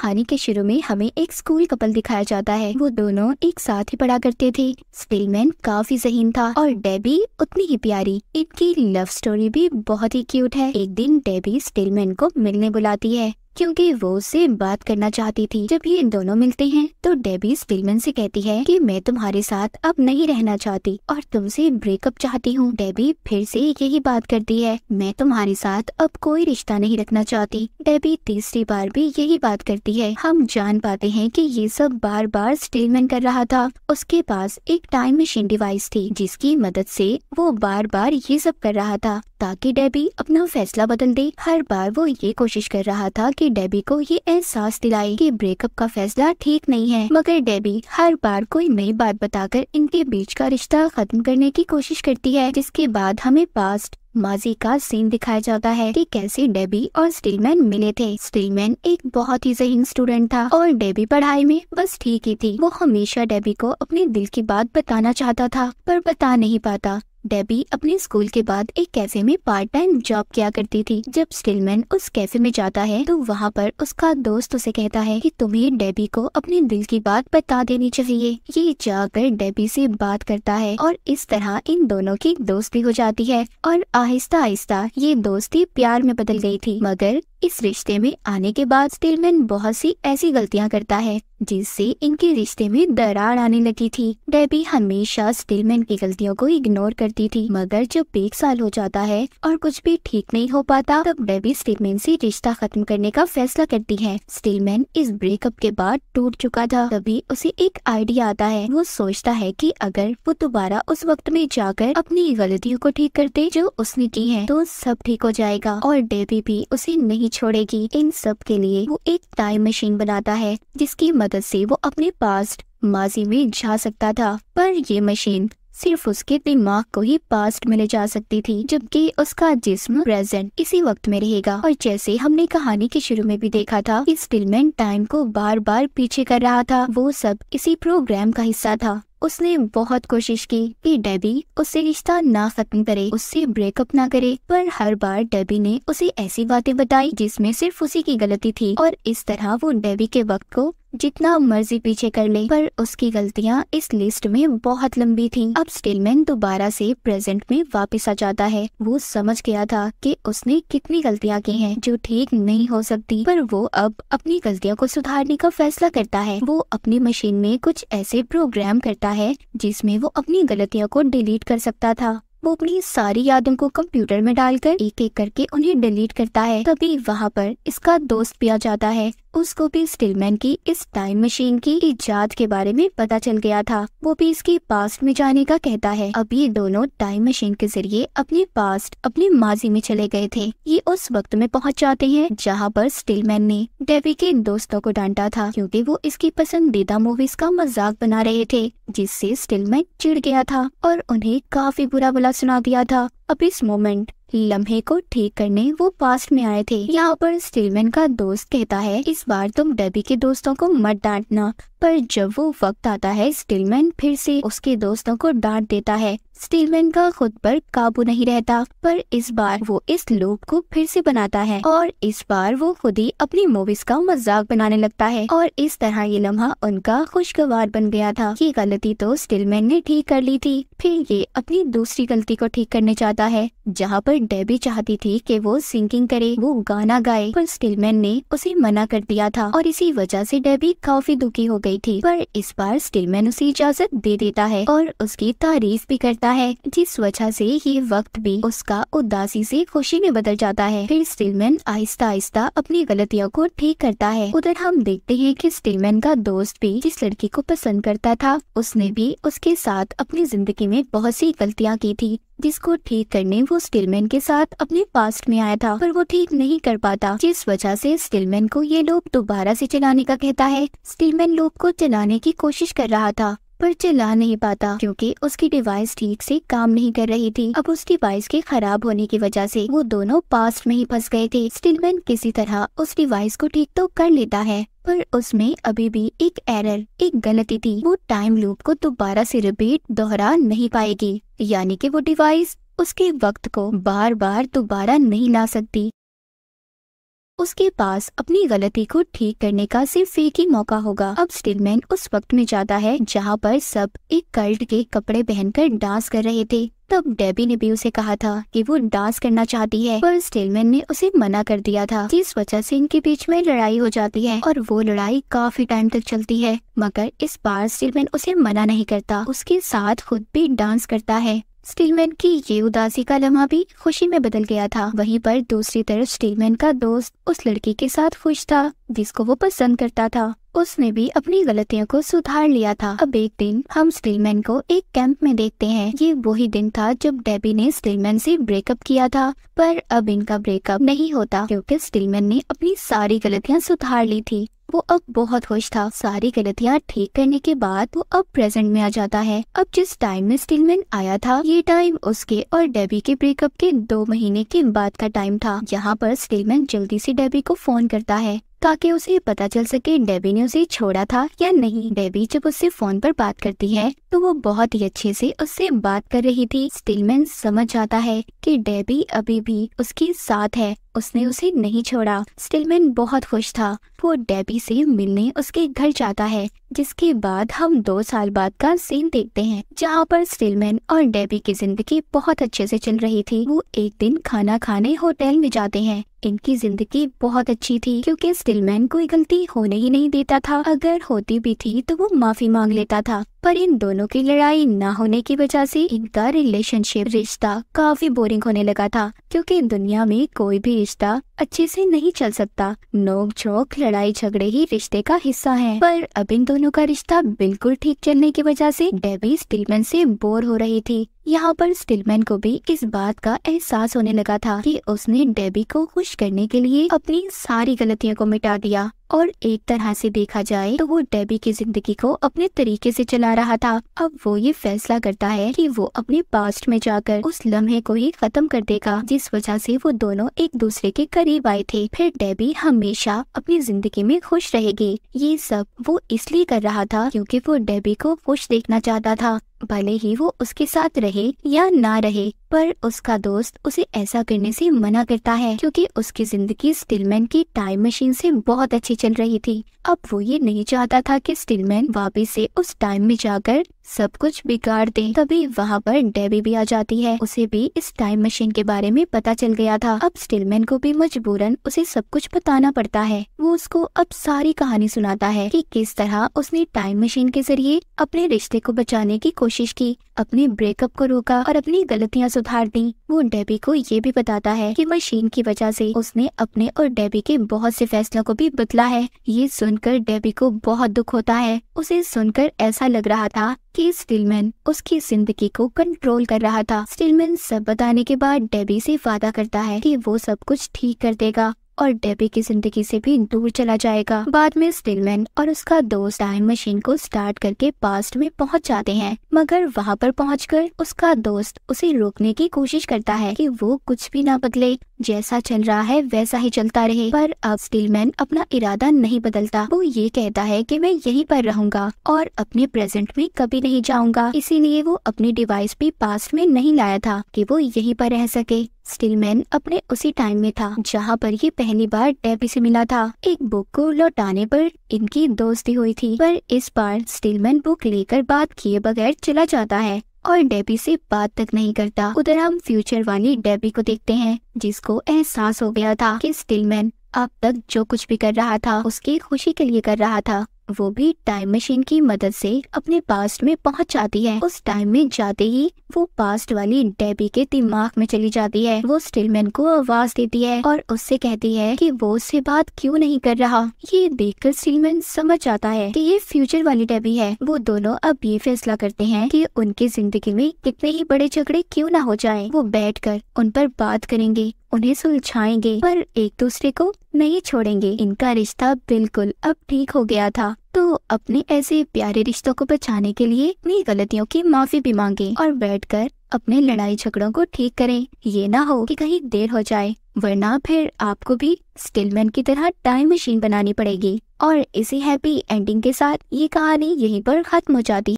कहानी के शुरू में हमें एक स्कूल कपल दिखाया जाता है वो दोनों एक साथ ही पढ़ा करते थे स्टिलमैन काफी जहीन था और डेबी उतनी ही प्यारी इनकी लव स्टोरी भी बहुत ही क्यूट है एक दिन डेबी स्टिलमैन को मिलने बुलाती है क्योंकि वो उससे बात करना चाहती थी जब ये इन दोनों मिलते हैं तो डेबी स्टीलमैन से कहती है कि मैं तुम्हारे साथ अब नहीं रहना चाहती और तुमसे ब्रेकअप चाहती हूँ डेबी फिर से यही बात करती है मैं तुम्हारे साथ अब कोई रिश्ता नहीं रखना चाहती डेबी तीसरी बार भी यही बात करती है हम जान पाते हैं की ये सब बार बार स्टीलमैन कर रहा था उसके पास एक टाइम मशीन डिवाइस थी जिसकी मदद से वो बार बार ये सब कर रहा था ताकि डेबी अपना फैसला बदल दे हर बार वो ये कोशिश कर रहा था कि डेबी को ये एहसास दिलाई कि ब्रेकअप का फैसला ठीक नहीं है मगर डेबी हर बार कोई नई बात बताकर इनके बीच का रिश्ता खत्म करने की कोशिश करती है जिसके बाद हमें पास्ट माजी का सीन दिखाया जाता है कि कैसे डेबी और स्टीलमैन मिले थे स्टीलमैन एक बहुत ही जहीन स्टूडेंट था और डेबी पढ़ाई में बस ठीक ही थी वो हमेशा डेबी को अपने दिल की बात बताना चाहता था पर बता नहीं पाता डेबी अपने स्कूल के बाद एक कैफे में पार्ट टाइम जॉब किया करती थी जब स्टिलमैन उस कैफे में जाता है तो वहाँ पर उसका दोस्त उसे कहता है कि तुम्हें डेबी को अपने दिल की बात बता देनी चाहिए ये जाकर डेबी से बात करता है और इस तरह इन दोनों की दोस्ती हो जाती है और आहिस्ता आहिस्ता ये दोस्ती प्यार में बदल गयी थी मगर इस रिश्ते में आने के बाद स्टिलमैन बहुत सी ऐसी गलतियां करता है जिससे इनके रिश्ते में दरार आने लगी थी डेबी हमेशा स्टिलमैन की गलतियों को इग्नोर करती थी मगर जब एक साल हो जाता है और कुछ भी ठीक नहीं हो पाता तब डेबी स्टिलमैन से रिश्ता खत्म करने का फैसला करती है स्टिलमैन इस ब्रेकअप के बाद टूट चुका था तभी उसे एक आइडिया आता है वो सोचता है की अगर वो दोबारा उस वक्त में जाकर अपनी गलतियों को ठीक करते जो उसने की है तो सब ठीक हो जाएगा और डेबी भी उसे नहीं नहीं छोड़ेगी इन सब के लिए वो एक टाइम मशीन बनाता है जिसकी मदद से वो अपने पास्ट माजी में जा सकता था पर ये मशीन सिर्फ उसके दिमाग को ही पास्ट में ले जा सकती थी जबकि उसका जिस्म प्रेजेंट इसी वक्त में रहेगा और जैसे हमने कहानी के शुरू में भी देखा था इस फिल्म टाइम को बार बार पीछे कर रहा था वो सब इसी प्रोग्राम का हिस्सा था उसने बहुत कोशिश की कि डेबी उससे रिश्ता ना खत्म करे उससे ब्रेकअप ना करे पर हर बार डेबी ने उसे ऐसी बातें बताई जिसमें सिर्फ उसी की गलती थी और इस तरह वो डेबी के वक्त को जितना मर्जी पीछे कर ले पर उसकी गलतियां इस लिस्ट में बहुत लंबी थीं। अब स्टेलमैन दोबारा से प्रेजेंट में वापस आ जाता है वो समझ गया था कि उसने कितनी गलतियां की हैं जो ठीक नहीं हो सकती पर वो अब अपनी गलतियों को सुधारने का फैसला करता है वो अपनी मशीन में कुछ ऐसे प्रोग्राम करता है जिसमे वो अपनी गलतियों को डिलीट कर सकता था वो अपनी सारी यादों को कंप्यूटर में डालकर एक एक करके उन्हें डिलीट करता है तभी वहाँ पर इसका दोस्त भी आ जाता है उसको भी स्टिलमैन की इस टाइम मशीन की इजाद के बारे में पता चल गया था वो भी इसकी पास्ट में जाने का कहता है अब ये दोनों टाइम मशीन के जरिए अपने पास्ट अपने माजी में चले गए थे ये उस वक्त में पहुंच जाते हैं जहाँ पर स्टिलमैन ने डेवी के दोस्तों को डांटा था क्योंकि वो इसकी पसंदीदा मूवीज का मजाक बना रहे थे जिससे स्टिलमैन चिड़ गया था और उन्हें काफी बुरा बुला सुना दिया था अब इस मोमेंट लम्हे को ठीक करने वो पास्ट में आए थे यहाँ पर स्टीलमैन का दोस्त कहता है इस बार तुम डेबी के दोस्तों को मत डांटना पर जब वो वक्त आता है स्टीलमैन फिर से उसके दोस्तों को डांट देता है स्टीलमैन का खुद पर काबू नहीं रहता पर इस बार वो इस लूप को फिर से बनाता है और इस बार वो खुद ही अपनी मूवीज का मजाक बनाने लगता है और इस तरह ये लम्हा उनका खुशगवार बन गया था ये गलती तो स्टीलमैन ने ठीक कर ली थी फिर ये अपनी दूसरी गलती को ठीक करने चाहता है जहाँ पर डेबी चाहती थी कि वो सिंगिंग करे वो गाना गाए पर स्टिलमैन ने उसे मना कर दिया था और इसी वजह से डेबी काफी दुखी हो गई थी पर इस बार स्टिलमैन उसे इजाजत दे देता है और उसकी तारीफ भी करता है जिस वजह से ये वक्त भी उसका उदासी से खुशी में बदल जाता है फिर स्टिलमैन आहिस्ता आहिस्ता अपनी गलतियों को ठीक करता है उधर हम देखते है की स्टिलमैन का दोस्त भी जिस लड़की को पसंद करता था उसने भी उसके साथ अपनी जिंदगी में बहुत सी गलतियाँ की थी जिसको ठीक करने वो स्टिलमैन के साथ अपने पास्ट में आया था पर वो ठीक नहीं कर पाता जिस वजह से स्टिलमैन को ये लोग दोबारा से चलाने का कहता है स्टिलमैन लोग को चलाने की कोशिश कर रहा था पर चला नहीं पाता क्योंकि उसकी डिवाइस ठीक से काम नहीं कर रही थी अब उस डिवाइस के खराब होने की वजह से वो दोनों पास्ट में ही फंस गए थे स्टिलमैन किसी तरह उस डिवाइस को ठीक तो कर लेता है पर उसमें अभी भी एक एरर एक गलती थी वो टाइम लूप को दोबारा से रिपीट दोहरा नहीं पाएगी यानी कि वो डिवाइस उसके वक्त को बार बार दोबारा नहीं ला सकती उसके पास अपनी गलती को ठीक करने का सिर्फ एक ही मौका होगा अब स्टिलमैन उस वक्त में जाता है जहाँ पर सब एक कल्ट के कपड़े पहनकर डांस कर रहे थे तब डेबी ने भी उसे कहा था कि वो डांस करना चाहती है पर स्टेलमैन ने उसे मना कर दिया था जिस वजह से इनके बीच में लड़ाई हो जाती है और वो लड़ाई काफी टाइम तक चलती है मगर इस बार स्टेलमैन उसे मना नहीं करता उसके साथ खुद भी डांस करता है स्टीलमैन की ये उदासी का लम्हा भी खुशी में बदल गया था वहीं पर दूसरी तरफ स्टीलमैन का दोस्त उस लड़की के साथ खुश था जिसको वो पसंद करता था उसने भी अपनी गलतियों को सुधार लिया था अब एक दिन हम स्टीलमैन को एक कैंप में देखते हैं ये वही दिन था जब डेबी ने स्टीलमैन से ब्रेकअप किया था पर अब इनका ब्रेकअप नहीं होता क्योंकि स्टीलमैन ने अपनी सारी गलतियां सुधार ली थी वो अब बहुत खुश था सारी गलतियाँ ठीक करने के बाद वो अब प्रेजेंट में आ जाता है अब जिस टाइम में स्टीलमैन आया था ये टाइम उसके और डेबी के ब्रेकअप के दो महीने के बाद का टाइम था यहाँ पर स्टीलमैन जल्दी से डेबी को फोन करता है ताकि उसे पता चल सके डेबी ने उसे छोड़ा था या नहीं डेबी जब उससे फोन पर बात करती है तो वो बहुत ही अच्छे से उससे बात कर रही थी स्टीलमैन समझ जाता है कि डेबी अभी भी उसके साथ है उसने उसे नहीं छोड़ा स्टिलमैन बहुत खुश था वो डेबी से मिलने उसके घर जाता है जिसके बाद हम दो साल बाद का सीन देखते हैं जहाँ पर स्टिलमैन और डेबी की जिंदगी बहुत अच्छे से चल रही थी वो एक दिन खाना खाने होटल में जाते हैं इनकी जिंदगी बहुत अच्छी थी क्योंकि स्टिलमैन कोई गलती होने ही नहीं देता था अगर होती भी थी तो वो माफी मांग लेता था पर इन दोनों की लड़ाई न होने की वजह से इनका रिलेशनशिप रिश्ता काफी बोरिंग होने लगा था क्योंकि दुनिया में कोई भी रिश्ता अच्छे से नहीं चल सकता नोक झोंक लड़ाई झगड़े ही रिश्ते का हिस्सा है पर अब इन दोनों का रिश्ता बिल्कुल ठीक चलने की वजह से डेबी स्टिलमैन से बोर हो रही थी यहाँ पर स्टिलमैन को भी इस बात का एहसास होने लगा था कि उसने डेबी को खुश करने के लिए अपनी सारी गलतियों को मिटा दिया और एक तरह से देखा जाए तो वो डेबी की जिंदगी को अपने तरीके से चला रहा था अब वो ये फैसला करता है कि वो अपने पास्ट में जाकर उस लम्हे को ही खत्म कर देगा जिस वजह से वो दोनों एक दूसरे के करीब आए थे फिर डेबी हमेशा अपनी जिंदगी में खुश रहेगी ये सब वो इसलिए कर रहा था क्यूँकी वो डेबी को खुश देखना चाहता था भले ही वो उसके साथ रहे या ना रहे पर उसका दोस्त उसे ऐसा करने से मना करता है क्योंकि उसकी जिंदगी स्टिलमैन की टाइम मशीन से बहुत अच्छी चल रही थी अब वो ये नहीं चाहता था कि स्टिलमैन वापिस से उस टाइम में जाकर सब कुछ बिगाड़ दे तभी वहाँ पर डेबी भी आ जाती है उसे भी इस टाइम मशीन के बारे में पता चल गया था अब स्टिलमैन को भी मजबूरन उसे सब कुछ बताना पड़ता है वो उसको अब सारी कहानी सुनाता है कि किस तरह उसने टाइम मशीन के जरिए अपने रिश्ते को बचाने की कोशिश की अपने ब्रेकअप को रोका और अपनी गलतियाँ सुधार दी वो डेबी को ये भी बताता है की मशीन की वजह ऐसी उसने अपने और डेबी के बहुत से फैसलों को भी बदला है ये सुनकर डेबी को बहुत दुख होता है उसे सुनकर ऐसा लग रहा था कि स्टिलमैन उसकी जिंदगी को कंट्रोल कर रहा था स्टिलमैन सब बताने के बाद डेबी से वादा करता है कि वो सब कुछ ठीक कर देगा और डेबी की जिंदगी से भी दूर चला जाएगा बाद में स्टिलमैन और उसका दोस्त टाइम मशीन को स्टार्ट करके पास्ट में पहुंच जाते हैं मगर वहां पर पहुंचकर उसका दोस्त उसे रोकने की कोशिश करता है कि वो कुछ भी ना बदले जैसा चल रहा है वैसा ही चलता रहे पर अब स्टीलमैन अपना इरादा नहीं बदलता वो ये कहता है कि मैं यहीं पर रहूंगा और अपने प्रेजेंट में कभी नहीं जाऊंगा इसीलिए वो अपने डिवाइस भी पास्ट में नहीं लाया था कि वो यहीं पर रह सके स्टिलमैन अपने उसी टाइम में था जहाँ पर ये पहली बार डेबी से मिला था एक बुक को लौटाने पर इनकी दोस्ती हुई थी पर इस बार स्टिलमैन बुक लेकर बात किए बगैर चला जाता है और डेबी से बात तक नहीं करता उधर हम फ्यूचर वाली डेबी को देखते हैं जिसको एहसास हो गया था कि स्टिलमैन अब तक जो कुछ भी कर रहा था उसकी खुशी के लिए कर रहा था वो भी टाइम मशीन की मदद से अपने पास्ट में पहुंच जाती है उस टाइम में जाते ही वो पास्ट वाली डेबी के दिमाग में चली जाती है वो स्टिलमैन को आवाज देती है और उससे कहती है कि वो उससे बात क्यों नहीं कर रहा ये देखकर स्टिलमैन समझ जाता है कि ये फ्यूचर वाली डेबी है वो दोनों अब ये फैसला करते हैं कि उनकी जिंदगी में कितने ही बड़े झगड़े क्यों ना हो जाए वो बैठ कर उन पर बात करेंगे उन्हें सुलझाएंगे पर एक दूसरे को नहीं छोड़ेंगे इनका रिश्ता बिल्कुल अब ठीक हो गया था तो अपने ऐसे प्यारे रिश्तों को बचाने के लिए अपनी गलतियों की माफी भी मांगे और बैठकर अपने लड़ाई झगड़ों को ठीक करें ये ना हो कि कहीं देर हो जाए वरना फिर आपको भी स्टिलमैन की तरह टाइम मशीन बनानी पड़ेगी और इसी हैप्पी एंडिंग के साथ ये कहानी यहीं पर खत्म हो जाती